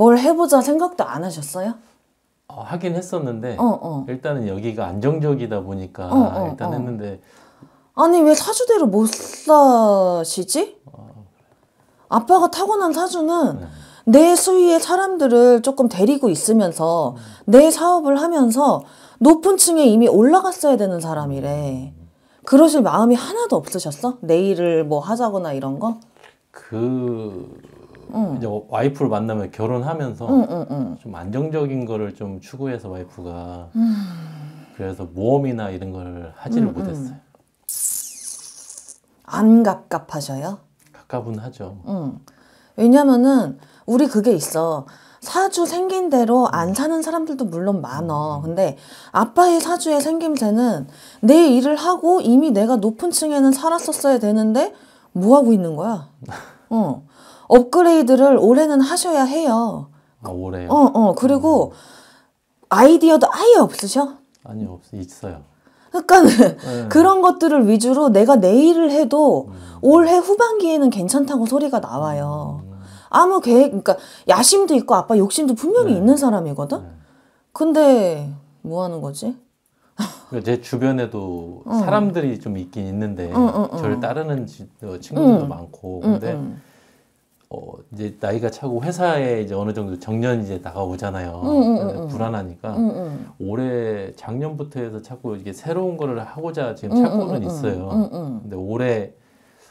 뭘 해보자 생각도 안 하셨어요? 어, 하긴 했었는데 어, 어. 일단은 여기가 안정적이다 보니까 어, 어 일단 어. 했는데 아니 왜 사주대로 못 사시지? 어, 아빠가 타고난 사주는 네. 내 수위의 사람들을 조금 데리고 있으면서 음. 내 사업을 하면서 높은 층에 이미 올라갔어야 되는 사람이래. 음. 그러실 마음이 하나도 없으셨어? 내일을 뭐 하자거나 이런 거? 그 음. 이제 와이프를 만나면 결혼하면서 음, 음, 좀 안정적인 거를 좀 추구해서 와이프가 음. 그래서 모험이나 이런 걸 하지를 음, 음. 못했어요. 안 갑갑하셔요? 갑갑은 하죠. 음. 왜냐면은 우리 그게 있어. 사주 생긴 대로 안 사는 사람들도 물론 많어. 근데 아빠의 사주의 생김새는 내 일을 하고 이미 내가 높은 층에는 살았었어야 되는데 뭐 하고 있는 거야? 어. 업그레이드를 올해는 하셔야 해요. 아, 올해요? 어, 어. 그리고 음. 아이디어도 아예 없으셔? 아니 없, 있어요. 그러니까 네. 그런 것들을 위주로 내가 내일을 해도 음. 올해 후반기에는 괜찮다고 소리가 나와요. 음. 아무 계획, 그러니까 야심도 있고 아빠 욕심도 분명히 네. 있는 사람이거든? 네. 근데 뭐 하는 거지? 그러니까 제 주변에도 응. 사람들이 좀 있긴 있는데 응, 응, 저를 따르는 어, 친구들도 많고 근데 어, 이제 나이가 차고 회사에 이제 어느 정도 정년 이제 다가오잖아요. 음, 음, 불안하니까 올해 작년부터 해서 자꾸 이게 새로운 거를 하고자 지금 찾고는 있어요. 근데 올해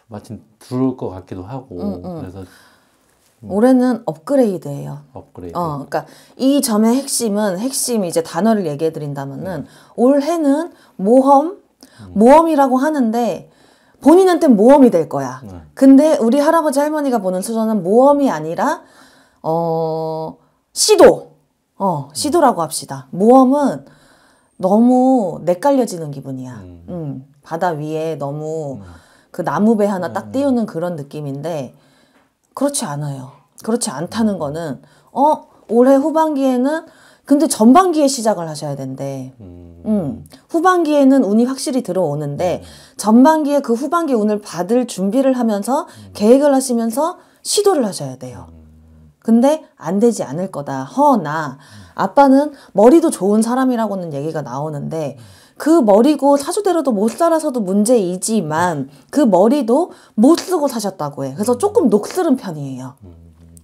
마침 들어올 것 같기도 하고 그래서 음. 올해는 업그레이드예요. 업그레이드. 어, 그러니까 이 점의 핵심은 핵심 이제 단어를 얘기해 드린다면은 네. 올해는 모험 음. 모험이라고 하는데 본인한테 모험이 될 거야. 네. 근데 우리 할아버지 할머니가 보는 수저은 모험이 아니라 어 시도. 어, 시도라고 합시다. 모험은 너무 낯깔려지는 기분이야. 음. 음. 바다 위에 너무 음. 그 나무배 하나 딱 음. 띄우는 그런 느낌인데 그렇지 않아요. 그렇지 않다는 음. 거는 어, 올해 후반기에는 근데 전반기에 시작을 하셔야 된대. 음. 음. 후반기에는 운이 확실히 들어오는데 음. 전반기에 그 후반기 운을 받을 준비를 하면서 음. 계획을 하시면서 시도를 하셔야 돼요. 음. 근데 안 되지 않을 거다. 허나 음. 아빠는 머리도 좋은 사람이라고는 얘기가 나오는데 그 머리고 사주대로도 못 살아서도 문제이지만 그 머리도 못 쓰고 사셨다고 해. 그래서 조금 녹슬은 편이에요.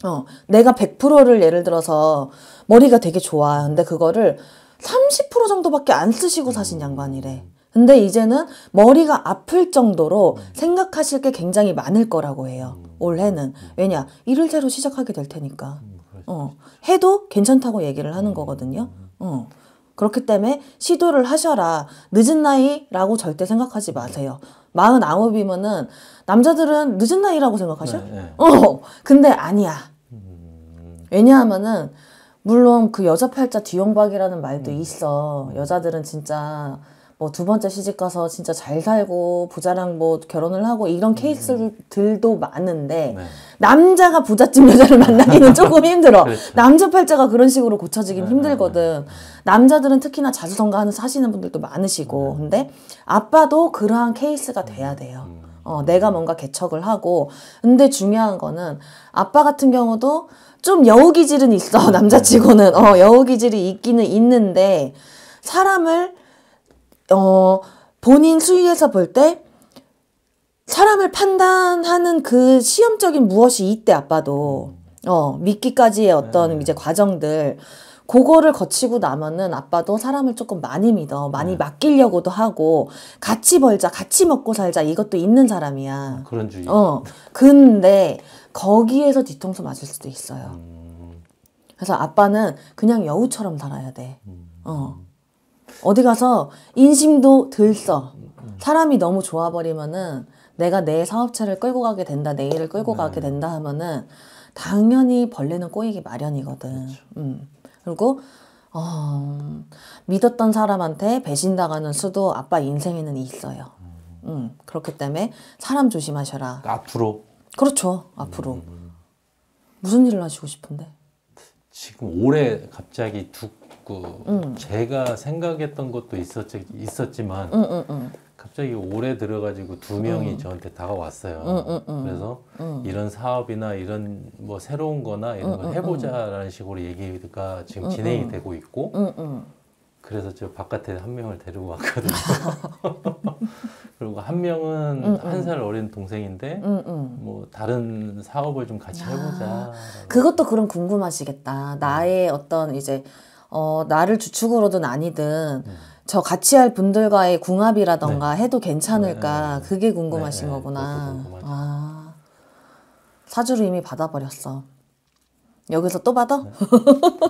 어, 내가 100%를 예를 들어서 머리가 되게 좋아. 근데 그거를 30% 정도밖에 안 쓰시고 사신 음. 양반이래. 근데 이제는 머리가 아플 정도로 생각하실 게 굉장히 많을 거라고 해요. 음. 올해는. 왜냐? 일을 새로 시작하게 될 테니까. 음, 그렇죠. 어, 해도 괜찮다고 얘기를 하는 거거든요. 어. 그렇기 때문에 시도를 하셔라. 늦은 나이라고 절대 생각하지 마세요. 마흔 아홉이면은 남자들은 늦은 나이라고 생각하셔? 네, 네. 어, 근데 아니야. 왜냐하면은 물론 그 여자 팔자 뒤엉박이라는 말도 음. 있어. 여자들은 진짜 뭐 두 번째 시집 가서 진짜 잘 살고 부자랑 뭐 결혼을 하고 이런 음. 케이스들도 많은데 네. 남자가 부잣집 여자를 만나기는 조금 힘들어. 그렇죠. 남자 팔자가 그런 식으로 고쳐지긴 네, 힘들거든. 네, 네, 네. 남자들은 특히나 자수성가하는 사시는 분들도 많으시고 근데 아빠도 그러한 케이스가 돼야 돼요. 음. 어, 내가 뭔가 개척을 하고. 근데 중요한 거는 아빠 같은 경우도 좀 여우 기질은 있어. 남자치고는. 어, 여우 기질이 있기는 있는데 사람을 어, 본인 수위에서 볼 때 사람을 판단하는 그 시험적인 무엇이 있대 아빠도. 어, 믿기까지의 어떤 네. 이제 과정들. 그거를 거치고 나면은 아빠도 사람을 조금 많이 믿어. 많이 네. 맡기려고도 하고 같이 벌자, 같이 먹고 살자 이것도 있는 사람이야. 아, 그런 주의. 어. 근데 거기에서 뒤통수 맞을 수도 있어요. 음. 그래서 아빠는 그냥 여우처럼 살아야 돼. 음. 어. 어디 가서 인심도 들썩 음, 사람이 너무 좋아 버리면은 내가 내 사업체를 끌고 가게 된다, 내 일을 끌고 네. 가게 된다 하면은 당연히 벌레는 꼬이기 마련이거든. 그렇죠. 음. 그리고 어, 믿었던 사람한테 배신당하는 수도 아빠 인생에는 있어요. 음, 음 그렇기 때문에 사람 조심하셔라. 그러니까 앞으로? 그렇죠. 앞으로. 음. 무슨 일을 하시고 싶은데? 지금 올해 갑자기 죽고 그, 음. 제가 생각했던 것도 있었지, 있었지만 음, 음, 갑자기 올해 들어가지고 두 명이 음. 저한테 다가왔어요. 음, 음, 그래서 이런 사업이나 이런 뭐 새로운 거나 이런 걸 해보자라는 식으로 얘기가 지금 진행이 되고 있고, 그래서 저 바깥에 한 명을 데리고 왔거든요. 그리고 한 명은 한 살 어린 동생인데, 뭐 다른 사업을 좀 같이 해보자. 그것도 그럼 궁금하시겠다. 나의 네. 어떤 이제, 어, 나를 주축으로든 아니든, 음. 저 같이 할 분들과의 궁합이라던가 네. 해도 괜찮을까 네. 네, 네. 그게 궁금하신 네. 네 거구나. 아 사주를 이미 받아버렸어. 여기서 또 받아?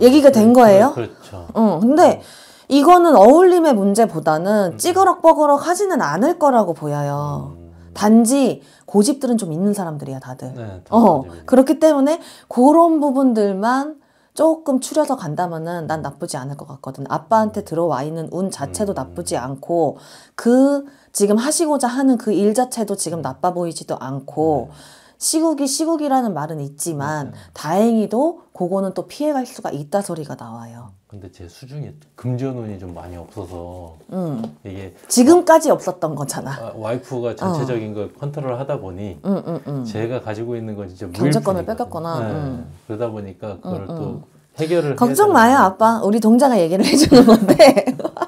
얘기가 된 아, 거예요? 그렇죠. 응, 어, 근데 이거는 어울림의 문제보다는 음. 찌그럭버그럭 하지는 않을 거라고 보여요. 음. 단지 고집들은 좀 있는 사람들이야 다들. 네, 어 그렇기 때문에 그런 부분들만 조금 추려서 간다면은 난 나쁘지 않을 것 같거든. 아빠한테 음. 들어와 있는 운 자체도 음. 나쁘지 않고 그 지금 하시고자 하는 그 일 자체도 지금 나빠 보이지도 않고 네. 시국이 시국이라는 말은 있지만 음. 다행히도 그거는 또 피해갈 수가 있다 소리가 나와요. 근데 제 수중에 금전운이 좀 많이 없어서 음. 이게 지금까지 없었던 거잖아. 아, 와이프가 전체적인 어. 걸 컨트롤 하다 보니 음, 음, 음. 제가 가지고 있는 건 진짜 경제권을 뺏겼거나 네. 음. 그러다 보니까 음, 그걸 음, 또 해결을 걱정 마요 아빠 우리 동자가 얘기를 해주는 건데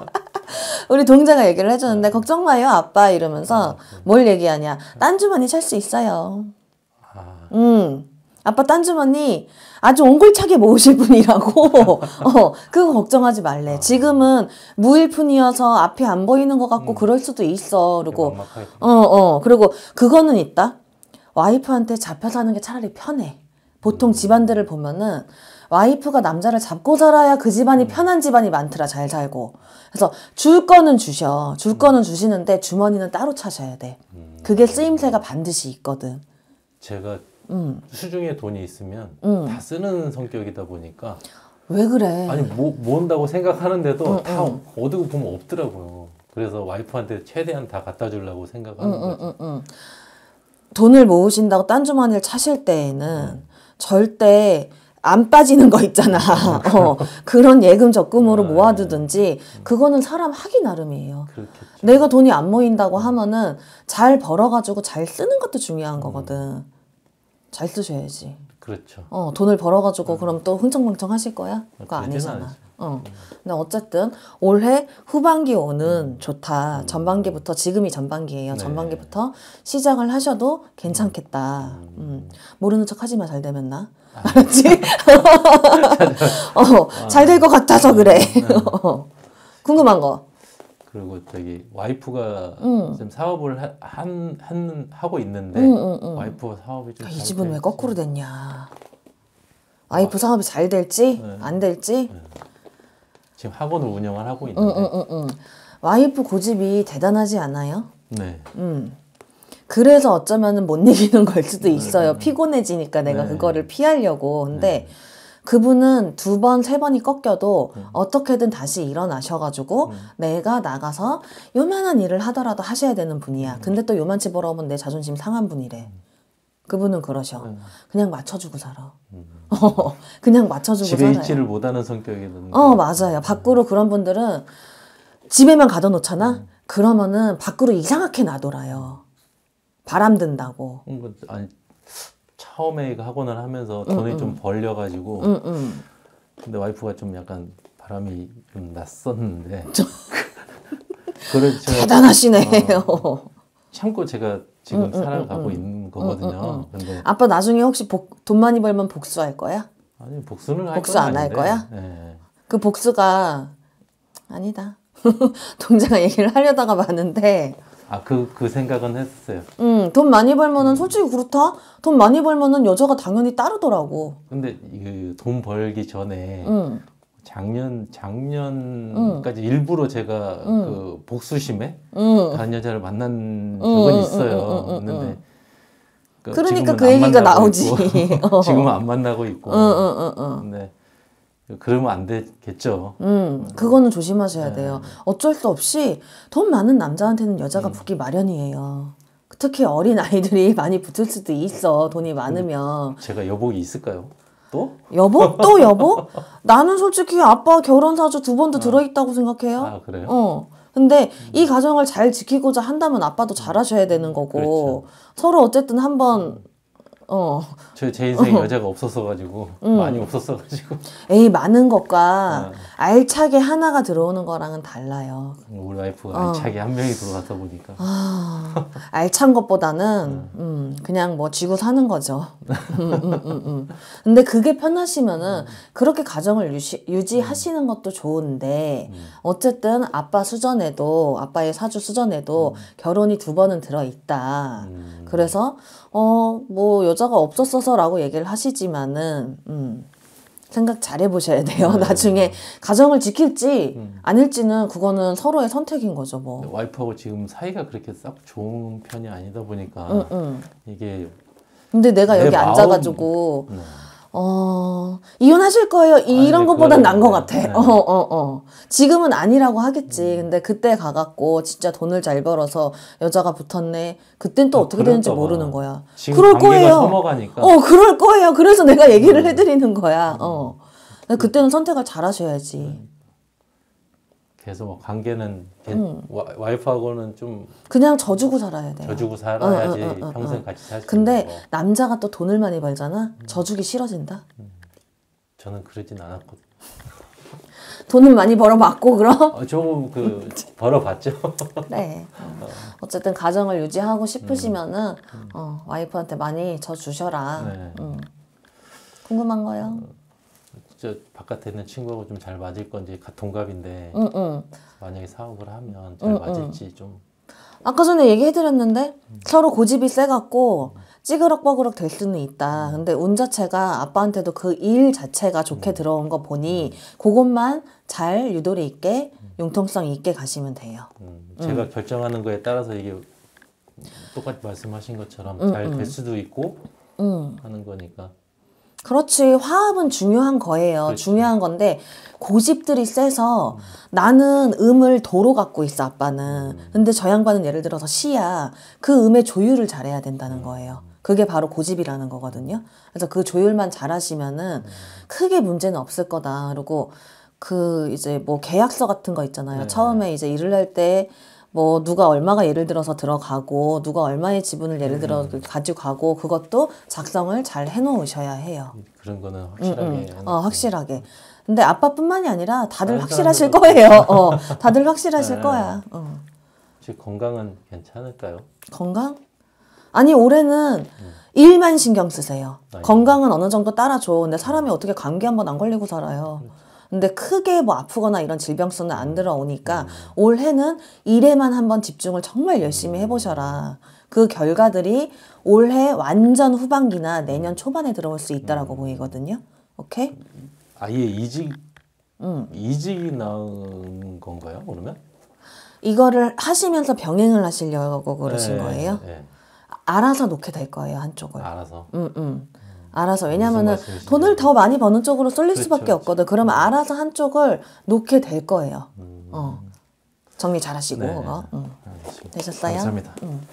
우리 동자가 얘기를 해주는데 네. 걱정 마요 아빠 이러면서 아, 네. 뭘 얘기하냐 네. 딴 주머니 찰 수 있어요. 아. 음. 아빠 딴주머니 아주 옹골차게 모으실 분이라고 어, 그거 걱정하지 말래 아. 지금은 무일푼이어서 앞이 안 보이는 것 같고 음. 그럴 수도 있어 그리고 어어 어, 그리고 그거는 있다 와이프한테 잡혀 사는 게 차라리 편해 보통 음. 집안들을 보면은 와이프가 남자를 잡고 살아야 그 집안이 음. 편한 집안이 많더라 잘 살고 그래서 줄 거는 주셔 줄 음. 거는 주시는데 주머니는 따로 차셔야 돼 그게 쓰임새가 반드시 있거든 제가 음. 수중에 돈이 있으면 음. 다 쓰는 성격이다 보니까 왜 그래? 아니 뭐 모은다고 생각하는데도 응, 다 어디고 보면 없더라고요. 그래서 와이프한테 최대한 다 갖다 주려고 생각하는 응, 거죠. 돈을 모으신다고 딴 주머니를 차실 때에는 절대 안 빠지는 거 있잖아. 어, 그런 예금 적금으로 아, 모아두든지 네. 그거는 사람 하기 나름이에요. 그렇겠죠. 내가 돈이 안 모인다고 하면은 잘 벌어가지고 잘 쓰는 것도 중요한 거거든. 잘 쓰셔야지. 그렇죠. 어, 돈을 벌어가지고 음. 그럼 또 흥청망청 하실 거야? 그거 그렇죠. 아니잖아. 어. 음. 근데 어쨌든 올해 후반기 오는 음. 좋다. 음. 전반기부터 지금이 전반기예요. 네. 전반기부터 시작을 하셔도 괜찮겠다. 음. 음. 모르는 척 하지 마. 잘 되면 나. 알았지? 아. 어, 잘 될 것 같아서 그래. 음. 궁금한 거. 그리고 저기 와이프가 음. 지금 사업을 하, 한, 한 하고 있는데 음, 음, 와이프 사업이 좀이 그러니까 집은 왜 거꾸로 됐냐? 와이프 아, 사업이 잘 될지 네. 안 될지 네. 지금 학원을 운영을 하고 있는데 와이프 고집이 대단하지 않아요? 네. 음. 그래서 어쩌면못 이기는 걸 수도 네. 있어요. 피곤해지니까 내가 네. 그거를 피하려고. 근데 네. 그분은 두 번, 세 번이 꺾여도 음. 어떻게든 다시 일어나셔가지고 음. 내가 나가서 요만한 일을 하더라도 하셔야 되는 분이야. 음. 근데 또 요만치 벌어오면 내 자존심 상한 분이래. 음. 그분은 그러셔. 음. 그냥 맞춰주고 살아. 그냥 맞춰주고 집에 살아요. 있지를 못하는 성격이던어 맞아요. 밖으로 그런 분들은 집에만 가둬놓잖아. 그러면은 밖으로 이상하게 나돌아요. 바람 든다고. 그, 아니 처음에 학원을 하면서 돈이 좀 벌려가지고 근데 와이프가 좀 약간 바람이 좀 났었는데 그렇죠 대단하시네 요 참고 제가 지금 살아가고 있는 거거든요. 근데 아빠 나중에 혹시 복, 돈 많이 벌면 복수할 거야? 아니 복수는 할 복수 안 할 거야? 네. 그 복수가 아니다. 동자가 얘기를 하려다가 봤는데 아, 그, 그 생각은 했어요. 음, 돈 많이 벌면은, 솔직히 그렇다? 돈 많이 벌면은 여자가 당연히 따르더라고. 근데 그돈 벌기 전에 음. 작년 작년까지 일부러 제가 음. 그 복수심에 음. 다른 여자를 만난 적은 음, 있어요. 있는데 그 그러니까 그 얘기가 나오지. 어. 지금은 안 만나고 있고. 응, 응, 응, 응. 근데 그러면 안 되겠죠. 음, 그거는 조심하셔야 네. 돼요. 어쩔 수 없이 돈 많은 남자한테는 여자가 음. 붙기 마련이에요. 특히 어린 아이들이 많이 붙을 수도 있어. 돈이 많으면. 제가 여복이 있을까요? 또? 여복? 또 여복? 나는 솔직히 아빠 결혼 사주 두 번도 아. 들어있다고 생각해요. 아, 그래요? 어. 근데 음. 이 가정을 잘 지키고자 한다면 아빠도 잘하셔야 되는 거고 그렇죠. 서로 어쨌든 한번 어. 저제 인생 어. 여자가 없었어가지고 음. 많이 없었어가지고. 에이 많은 것과 어. 알차게 하나가 들어오는 거랑은 달라요. 음, 우리 와이프가 어. 알차게 한 명이 들어가다 보니까. 아, 알찬 것보다는 음. 음, 그냥 뭐 쥐고 사는 거죠. 음, 음, 음, 음 근데 그게 편하시면은 그렇게 가정을 유시, 유지하시는 것도 좋은데 어쨌든 아빠 수전에도 아빠의 사주 수전에도 결혼이 두 번은 들어 있다. 그래서 어, 뭐, 여자가 없었어서 라고 얘기를 하시지만은, 음, 생각 잘 해보셔야 돼요. 네. 나중에 가정을 지킬지 음. 아닐지는 그거는 서로의 선택인 거죠. 뭐 와이프하고 지금 사이가 그렇게 썩 좋은 편이 아니다 보니까 음, 음. 이게 근데 내가 여기 마음... 앉아가지고 네. 어, 이혼하실 거예요. 아, 이런 아, 것보단 난 것 같아. 네. 어, 어, 어. 지금은 아니라고 하겠지. 음. 근데 그때 가갖고 진짜 돈을 잘 벌어서 여자가 붙었네. 그땐 또 어, 어떻게 되는지 봐. 모르는 거야. 그럴 거예요. 넘어가니까. 어, 그럴 거예요. 그래서 내가 얘기를 음. 해드리는 거야. 음. 어. 그때는 선택을 잘 하셔야지. 음. 그래서 뭐 관계는 음. 와, 이프하고는좀 그냥 져주고 살아야 돼요. 져주고 어, 살아야지 어, 어, 어, 어, 평생 같이 살 수 있는 거. 남자가 또 돈을 많이 벌잖아. 음. 져주기 싫어진다. 음. 저는 그러진 않았거든. 돈은 많이 벌어봤고 그럼? 조금 어, 그 벌어봤죠. 네. 어쨌든 가정을 유지하고 싶으시면은 음. 음. 와이프한테 많이 져주셔라. 네. 음. 궁금한 거요? 저 바깥에 있는 친구하고 좀 잘 맞을 건지 동갑인데 응, 응. 만약에 사업을 하면 잘 응, 맞을지 좀 아까 전에 얘기해드렸는데 음. 서로 고집이 세갖고 음. 찌그럭버그럭 될 수는 있다. 음. 근데 운 자체가 아빠한테도 그 일 자체가 좋게 들어온 거 보니 그것만 잘 유도리 있게 융통성 있게 가시면 돼요. 제가 결정하는 거에 따라서 이게 똑같이 말씀하신 것처럼 잘 될 수도 있고 하는 거니까. 그렇지. 화합은 중요한 거예요. 그렇지. 중요한 건데 고집들이 세서 나는 음을 도로 갖고 있어 아빠는. 근데 저 양반은 예를 들어서 시야. 그 음의 조율을 잘해야 된다는 거예요. 그게 바로 고집이라는 거거든요. 그래서 그 조율만 잘하시면은 크게 문제는 없을 거다. 그리고 그 이제 뭐 계약서 같은 거 있잖아요. 네. 처음에 이제 일을 할때 뭐 누가 얼마가 예를 들어서 들어가고 누가 얼마의 지분을 예를 들어 음. 가지고 가고 그것도 작성을 잘 해놓으셔야 해요. 음, 그런 거는 음, 확실하게. 음, 음. 어, 확실하게. 근데 아빠뿐만이 아니라 다들 확실하실 거예요. 어, 다들 확실하실 네. 거야. 어. 혹시 건강은 괜찮을까요? 건강? 아니 올해는 음. 일만 신경 쓰세요. 아 건강은 어느 정도 따라줘. 근데 사람이 어떻게 감기 한 번 안 걸리고 살아요. 그렇죠. 근데 크게 뭐 아프거나 이런 질병수는안 음. 들어오니까 음. 올해는 일에만 한번 집중을 정말 열심히 음. 해보셔라. 그 결과들이 올해 완전 후반기나 내년 초반에 들어올 수 있다라고 보이거든요. 오케이? 아예 이직 음. 이직이 나은 건가요? 그러면? 이거를 하시면서 병행을 하시려고 그러신 네, 거예요? 네. 알아서 놓게 될 거예요 한쪽을. 알아서. 음, 음. 알아서 왜냐면은 돈을 더 많이 버는 쪽으로 쏠릴 그렇죠, 수밖에 그렇죠. 없거든. 그러면 음. 알아서 한쪽을 놓게 될 거예요. 음. 어. 정리 잘하시고 네. 그 어. 응. 음. 되셨어요? 감사합니다. 응. 음.